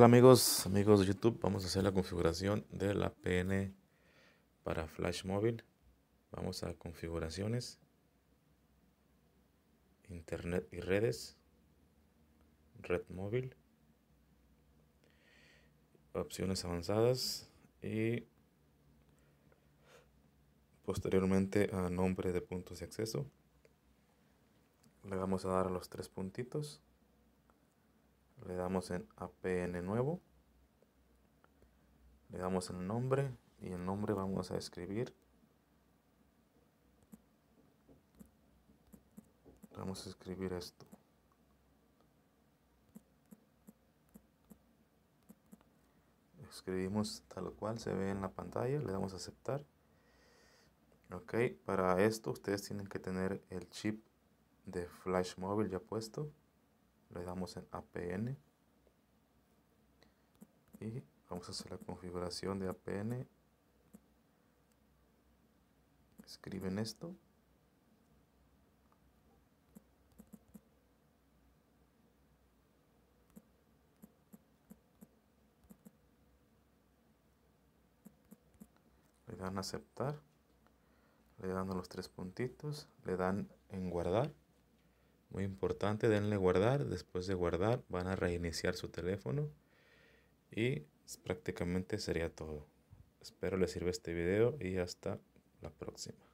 Hola amigos, amigos de YouTube, vamos a hacer la configuración de la PN para Flash Móvil. Vamos a configuraciones, internet y redes, red móvil, opciones avanzadas y posteriormente a nombre de puntos de acceso. Le vamos a dar a los tres puntitos le damos en APN nuevo, le damos el nombre y el nombre vamos a escribir. Vamos a escribir esto. Escribimos tal cual se ve en la pantalla, le damos a aceptar. Ok, para esto ustedes tienen que tener el chip de Flash Mobile ya puesto le damos en APN y vamos a hacer la configuración de APN escriben esto le dan a aceptar le dan los tres puntitos le dan en guardar muy importante, denle guardar. Después de guardar van a reiniciar su teléfono. Y prácticamente sería todo. Espero les sirva este video y hasta la próxima.